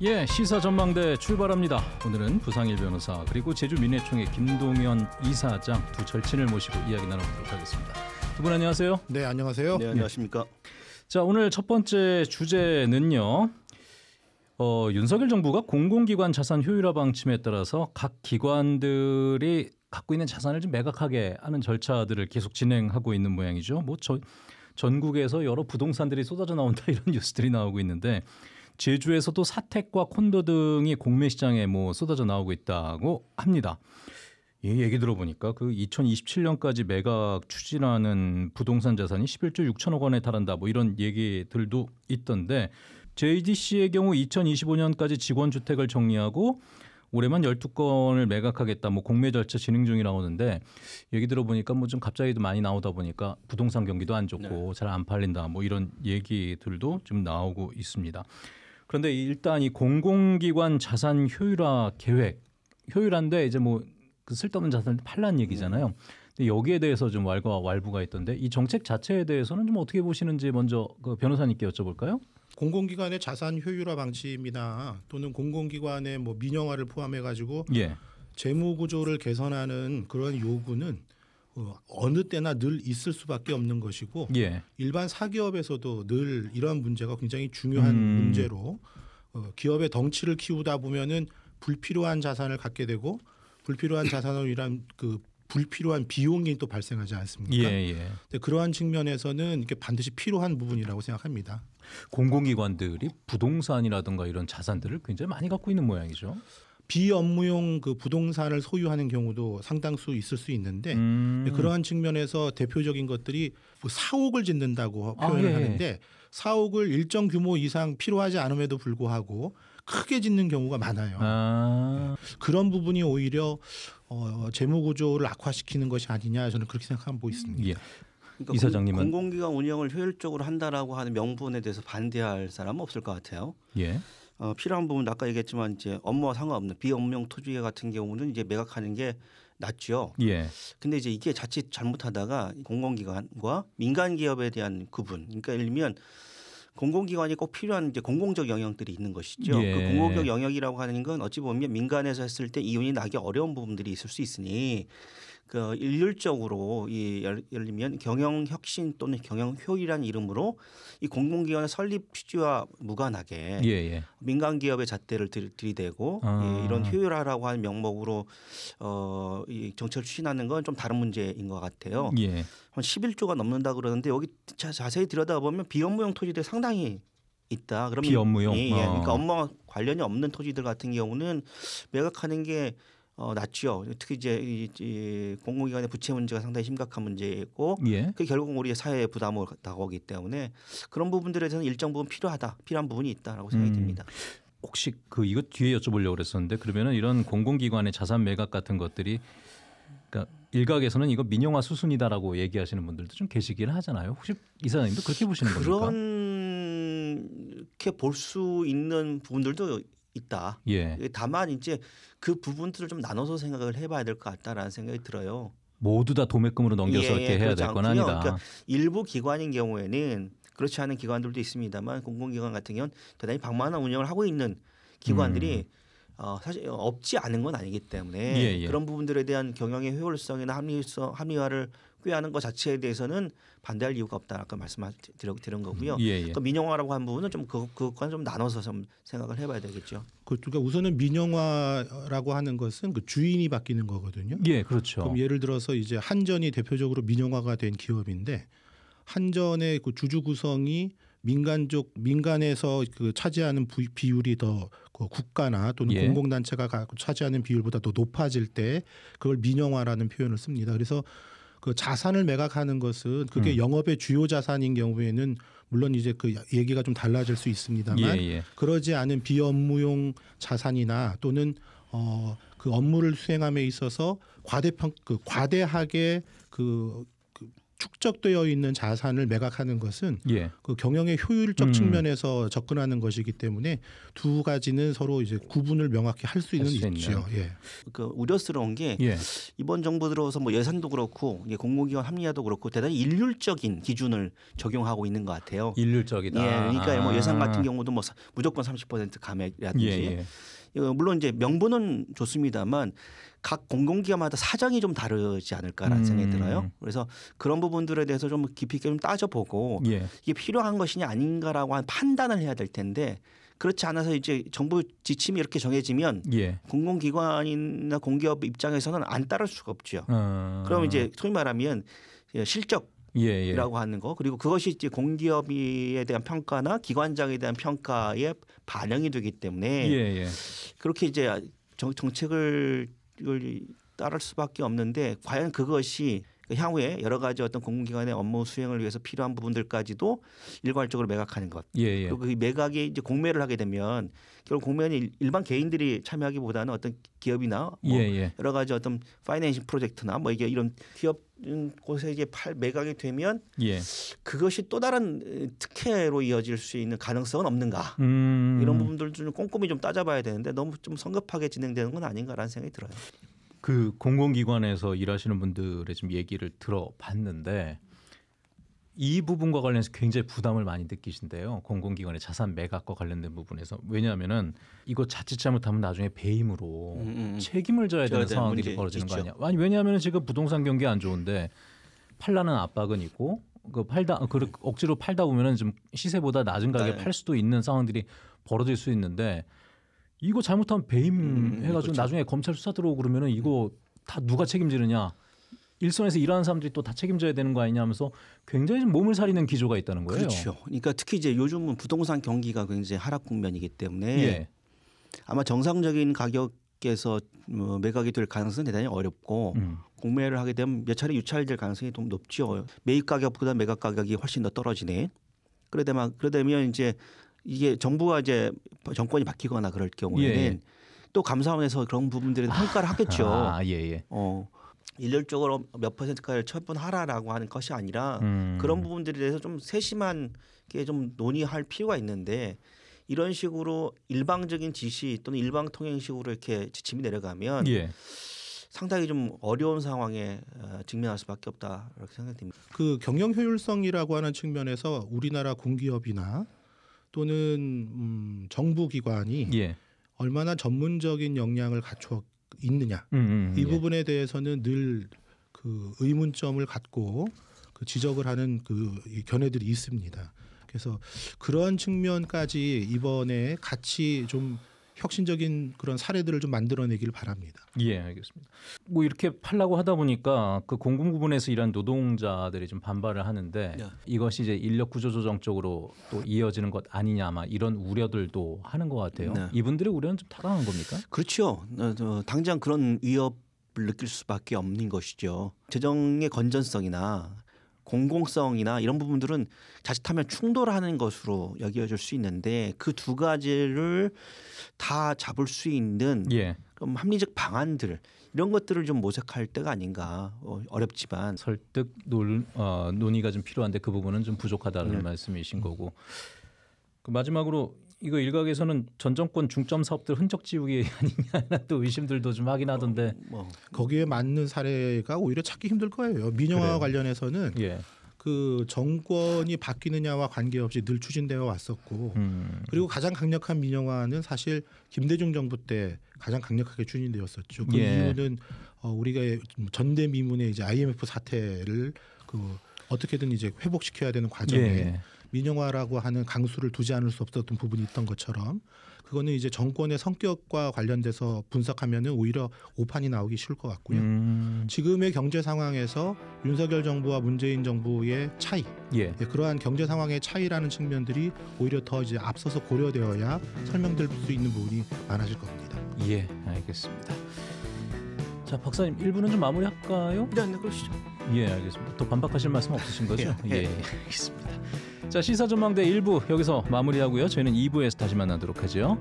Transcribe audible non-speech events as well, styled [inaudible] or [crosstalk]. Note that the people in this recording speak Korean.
예, 시사 전망대 출발합니다. 오늘은 부상일 변호사 그리고 제주 민회총회 김동현 이사장 두 절친을 모시고 이야기 나눠보도록 하겠습니다. 두 분 안녕하세요. 네, 안녕하세요. 네, 안녕하십니까. 자, 오늘 첫 번째 주제는요. 어, 윤석열 정부가 공공기관 자산 효율화 방침에 따라서 각 기관들이 갖고 있는 자산을 좀 매각하게 하는 절차들을 계속 진행하고 있는 모양이죠. 뭐 저, 전국에서 여러 부동산들이 쏟아져 나온다 [laughs] 이런 뉴스들이 나오고 있는데 제주에서도 사택과 콘도 등이 공매 시장에 뭐 쏟아져 나오고 있다고 합니다. 이 얘기 들어보니까 그 2027년까지 매각 추진하는 부동산 자산이 11조 6천억 원에 달한다 뭐 이런 얘기들도 있던데 JDC의 경우 2025년까지 직원 주택을 정리하고 올해만 12건을 매각하겠다 뭐 공매 절차 진행 중이라고 하는데 얘기 들어보니까 뭐 좀 갑자기도 많이 나오다 보니까 부동산 경기도 안 좋고 네. 잘안 팔린다 뭐 이런 얘기들도 좀 나오고 있습니다. 그런데 일단 이 공공기관 자산 효율화 계획 효율한데 이제 뭐그 쓸데없는 자산을 팔란 얘기잖아요. 음. 근데 여기에 대해서 좀 왈과 왈부가 있던데 이 정책 자체에 대해서는 좀 어떻게 보시는지 먼저 그 변호사님께 여쭤볼까요? 공공기관의 자산 효율화 방침이나 또는 공공기관의 뭐 민영화를 포함해 가지고 예. 재무 구조를 개선하는 그런 요구는 어, 어느 때나 늘 있을 수밖에 없는 것이고 예. 일반 사기업에서도 늘 이러한 문제가 굉장히 중요한 음. 문제로 어, 기업의 덩치를 키우다 보면은 불필요한 자산을 갖게 되고 불필요한 자산으로 인한 그 불필요한 비용이 또 발생하지 않습니까? 예, 예. 근데 그러한 측면에서는 이게 반드시 필요한 부분이라고 생각합니다. 공공기관들이 부동산이라든가 이런 자산들을 굉장히 많이 갖고 있는 모양이죠. 비업무용 그 부동산을 소유하는 경우도 상당수 있을 수 있는데 음. 그러한 측면에서 대표적인 것들이 뭐 사옥을 짓는다고 아, 표현을 아, 예. 하는데 사옥을 일정 규모 이상 필요하지 않음에도 불구하고 크게 짓는 경우가 많아요. 아. 네. 그런 부분이 오히려 어, 재무 구조를 악화시키는 것이 아니냐 저는 그렇게 생각하고 있습니다. 예. 그러니까 이사장님은 공공기관 운영을 효율적으로 한다라고 하는 명분에 대해서 반대할 사람은 없을 것 같아요. 예. 어, 필요한 부분 아까 얘기했지만 이제 업무와 상관없는 비업무용 토지 계 같은 경우는 이제 매각하는 게 낫죠. 예. 근데 이제 이게 자칫 잘못하다가 공공기관과 민간 기업에 대한 구분. 그러니까 예를 들면 공공기관이 꼭 필요한 이제 공공적 영역들이 있는 것이죠. 예. 그 공공적 영역이라고 하는 건 어찌 보면 민간에서 했을 때 이윤이 나기 어려운 부분들이 있을 수 있으니 그 일률적으로 이열리면 경영혁신 또는 경영효율이라는 이름으로 이 공공기관의 설립 취지와 무관하게 예, 예. 민간 기업의 잣대를 들이대고 아. 예, 이런 효율화라고 하는 명목으로 어이 정책을 추진하는 건 좀 다른 문제인 것 같아요. 예. 한 11조가 넘는다 그러는데 여기 자, 자세히 들여다보면 비업무용 토지들 상당히 있다. 그러면 비업무용. 예, 예. 어. 그러니까 업무와 관련이 없는 토지들 같은 경우는 매각하는 게 어, 낮죠. 특히 이제 이, 이 공공기관의 부채 문제가 상당히 심각한 문제이고 예. 그 결국 은 우리의 사회의 부담을 다가오기 때문에 그런 부분들에 대해서는 일정 부분 필요하다 필요한 부분이 있다라고 생각이 음. 듭니다. 혹시 그 이것 뒤에 여쭤보려고 그랬었는데 그러면은 이런 공공기관의 자산 매각 같은 것들이 그러니까 일각에서는 이거 민영화 수순이다라고 얘기하시는 분들도 좀 계시긴 하잖아요. 혹시 이사장님도 그렇게 보시는 그런 겁니까? 그렇게 볼 수 있는 부분들도 있다. 예. 예. 다만 이제 그 부분들을 좀 나눠서 생각을 해봐야 될 것 같다라는 생각이 들어요. 모두 다 도매금으로 넘겨서 예, 예 이렇게 해야 될 건 아니다. 그러니까 일부 기관인 경우에는 그렇지 않은 기관들도 있습니다만 공공기관 같은 경우는 대단히 방만한 운영을 하고 있는 기관들이 음. 어, 사실 없지 않은 건 아니기 때문에 예, 예. 그런 부분들에 대한 경영의 효율성이나 합리성 합리화를 꾀하는 것 자체에 대해서는 반대할 이유가 없다 아까 말씀드린 거고요. 음, 예, 그 그러니까 민영화라고 한 부분은 좀 그, 그것과좀 나눠서 좀 생각을 해봐야 되겠죠. 그, 그러니까 우선은 민영화라고 하는 것은 그 주인이 바뀌는 거거든요. 예, 그렇죠. 그럼 예를 들어서 이제 한전이 대표적으로 민영화가 된 기업인데 한전의 그 주주 구성이 민간적 민간에서 그 차지하는 부, 비율이 더 그 국가나 또는 예. 공공단체가 차지하는 비율보다 더 높아질 때 그걸 민영화라는 표현을 씁니다. 그래서 그 자산을 매각하는 것은 그게 음. 영업의 주요 자산인 경우에는 물론 이제 그 얘기가 좀 달라질 수 있습니다만 예, 예. 그러지 않은 비업무용 자산이나 또는 어 그 업무를 수행함에 있어서 과대평 그 과대하게 그 축적되어 있는 자산을 매각하는 것은 예. 그 경영의 효율적 음. 측면에서 접근하는 것이기 때문에 두 가지는 서로 이제 구분을 명확히 할 수는 할수 있죠. 예. 그 우려스러운 게 예. 이번 정부 들어서 뭐 예산도 그렇고 공공기관 합리화도 그렇고 대단히 일률적인 기준을 적용하고 있는 것 같아요. 일률적이다. 예, 그러니까 뭐 예산 아. 같은 경우도 뭐 무조건 30% 감액이라든지. 예, 예. 어, 물론 이제 명분은 좋습니다만 각 공공기관마다 사정이 좀 다르지 않을까라는 음. 생각이 들어요. 그래서 그런 부분들에 대해서 좀 깊이 있게 좀 따져보고 예. 이게 필요한 것이냐 아닌가라고 한 판단을 해야 될 텐데 그렇지 않아서 이제 정부 지침이 이렇게 정해지면 예. 공공기관이나 공기업 입장에서는 안 따를 수가 없죠. 어. 그럼 이제 소위 말하면 실적 예, 예. 라고 하는 거 그리고 그것이 이제 공기업에 대한 평가나 기관장에 대한 평가에 반영이 되기 때문에 예, 예. 그렇게 이제 정, 정책을 따를 수밖에 없는데 과연 그것이 그 향후에 여러 가지 어떤 공공기관의 업무 수행을 위해서 필요한 부분들까지도 일괄적으로 매각하는 것. 예, 예. 그리고 그 매각이 이제 공매를 하게 되면 결국 공매는 일반 개인들이 참여하기보다는 어떤 기업이나 뭐 예, 예, 여러 가지 어떤 파이낸싱 프로젝트나 뭐 이게 이런 기업 곳에 이제 팔 매각이 되면 예. 그것이 또 다른 특혜로 이어질 수 있는 가능성은 없는가 음. 이런 부분들 좀 꼼꼼히 좀 따져봐야 되는데 너무 좀 성급하게 진행되는 건 아닌가라는 생각이 들어요. 그 공공기관에서 일하시는 분들의 좀 얘기를 들어봤는데 이 부분과 관련해서 굉장히 부담을 많이 느끼신데요. 공공기관의 자산 매각과 관련된 부분에서 왜냐하면은 이거 자칫 잘못하면 나중에 배임으로 음, 음. 음. 책임을 져야 되는 상황들이 벌어지는 있죠. 거 아니야? 아니 왜냐하면 지금 부동산 경기 안 좋은데 팔라는 압박은 있고 그 팔다 그 억지로 팔다 보면은 좀 시세보다 낮은 가격에 네. 팔 수도 있는 상황들이 벌어질 수 있는데 이거 잘못하면 배임해가지고 음, 음, 음. 그렇죠. 나중에 검찰 수사 들어오고 그러면은 이거 다 누가 책임지느냐 일선에서 일하는 사람들이 또 다 책임져야 되는 거 아니냐 하면서 굉장히 몸을 사리는 기조가 있다는 거예요. 그렇죠. 그러니까 특히 이제 요즘은 부동산 경기가 굉장히 하락 국면이기 때문에 예. 아마 정상적인 가격에서 뭐 매각이 될 가능성은 대단히 어렵고 음. 공매를 하게 되면 몇 차례 유찰될 가능성이 좀 높죠. 매입 가격보다 매각 가격이 훨씬 더 떨어지네. 그러다 막 그러다면 이제 이게 정부가 이제 정권이 바뀌거나 그럴 경우에는 예. 예. 또 감사원에서 그런 부분들은 아, 평가를 하겠죠. 아, 예, 예. 어. 일률적으로 몇 퍼센트까지 처분하라라고 하는 것이 아니라 음. 그런 부분들에 대해서 좀 세심한 게 좀 논의할 필요가 있는데 이런 식으로 일방적인 지시 또는 일방 통행식으로 이렇게 지침이 내려가면 예. 상당히 좀 어려운 상황에 어, 직면할 수밖에 없다 이렇게 생각됩니다. 그 경영 효율성이라고 하는 측면에서 우리나라 공기업이나 또는 음, 정부 기관이 예. 얼마나 전문적인 역량을 갖추어 있느냐 음, 음, 음 이 예. 부분에 대해서는 늘 그 의문점을 갖고 그 지적을 하는 그 견해들이 있습니다. 그래서 그런 측면까지 이번에 같이 좀 혁신적인 그런 사례들을 좀만들어내기를 바랍니다. 예, 알겠습니다. 뭐 이렇게 팔라고 하다 보니까 그 공공 부분에서 일한 노동자들이 좀 반발을 하는데 네. 이것이 이제 인력 구조 조정 쪽으로 또 이어지는 것 아니냐 아마 이런 우려들도 하는 것 같아요. 네. 이분들의 우려는 좀 타당한 겁니까? 그렇죠. 어, 당장 그런 위협 느낄 수밖에 없는 것이죠. 재정의 건전성이나 공공성이나 이런 부분들은 자칫하면 충돌하는 것으로 여겨질 수 있는데 그 두 가지를 다 잡을 수 있는 예. 그럼 합리적 방안들 이런 것들을 좀 모색할 때가 아닌가 어, 어렵지만 설득 논, 어, 논의가 좀 필요한데 그 부분은 좀 부족하다는 네. 말씀이신 거고 그 마지막으로 이거 일각에서는 전 정권 중점 사업들 흔적 지우기 [laughs] 아니냐 또 의심들도 좀 하긴 하던데 어, 뭐. 거기에 맞는 사례가 오히려 찾기 힘들 거예요. 민영화와 그래 관련해서는 예. 그 정권이 바뀌느냐와 관계없이 늘 추진되어 왔었고 음. 그리고 가장 강력한 민영화는 사실 김대중 정부 때 가장 강력하게 추진되었었죠. 그 예. 이유는 어, 우리가 전대미문의 이제 IMF 사태를 그 어떻게든 이제 회복시켜야 되는 과정에 예. 민영화라고 하는 강수를 두지 않을 수 없었던 부분이 있던 것처럼 그거는 이제 정권의 성격과 관련돼서 분석하면은 오히려 오판이 나오기 쉬울 것 같고요. 음. 지금의 경제 상황에서 윤석열 정부와 문재인 정부의 차이, 예. 예, 그러한 경제 상황의 차이라는 측면들이 오히려 더 이제 앞서서 고려되어야 설명될 수 있는 부분이 많아질 겁니다. 예, 알겠습니다. 자, 박사님 1부는 좀 마무리할까요? 네, 네, 그러시죠. 예, 알겠습니다. 또 반박하실 말씀 없으신 거죠? 예, [laughs] 예, 예, 알겠습니다. 자, 시사 전망대 1부 여기서 마무리하고요. 저희는 2부에서 다시 만나도록 하죠.